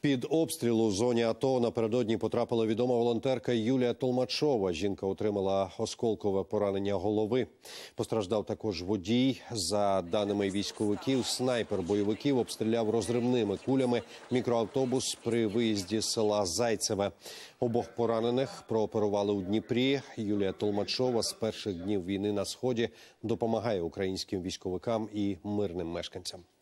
Під обстріл у зоні АТО напередодні потрапила відома волонтерка Юлія Толмачова. Жінка отримала осколкове поранення голови. Постраждав також водій. За даними військовиків, снайпер бойовиків обстріляв розривними кулями мікроавтобус при виїзді села Зайцеве. Обох поранених прооперували у Дніпрі. Юлія Толмачова з перших днів війни на сході допомагає українським військовикам і мирним мешканцям.